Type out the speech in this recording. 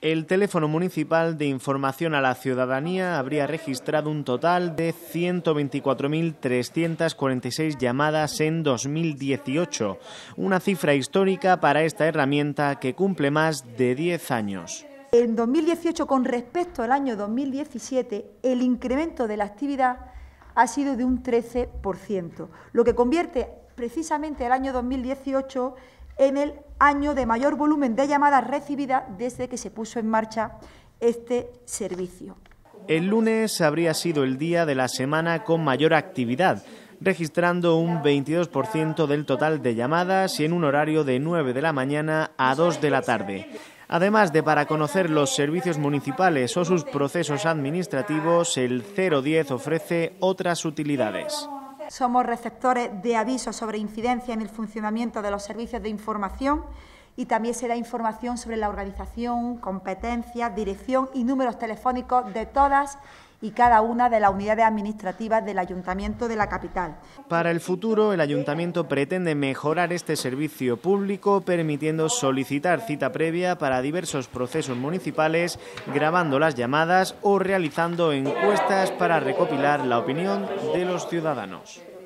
El teléfono municipal de información a la ciudadanía habría registrado un total de 124.346 llamadas en 2018, una cifra histórica para esta herramienta que cumple más de 10 años. En 2018, con respecto al año 2017, el incremento de la actividad ha sido de un 13%, lo que convierte precisamente el año 2018 en el año de mayor volumen de llamadas recibidas desde que se puso en marcha este servicio. El lunes habría sido el día de la semana con mayor actividad, registrando un 22% del total de llamadas y en un horario de 9 de la mañana a 2 de la tarde. Además de para conocer los servicios municipales o sus procesos administrativos, el 010 ofrece otras utilidades somos receptores de avisos sobre incidencia en el funcionamiento de los servicios de información y también se da información sobre la organización, competencia, dirección y números telefónicos de todas y cada una de las unidades administrativas del Ayuntamiento de la capital. Para el futuro, el Ayuntamiento pretende mejorar este servicio público permitiendo solicitar cita previa para diversos procesos municipales, grabando las llamadas o realizando encuestas para recopilar la opinión de los ciudadanos.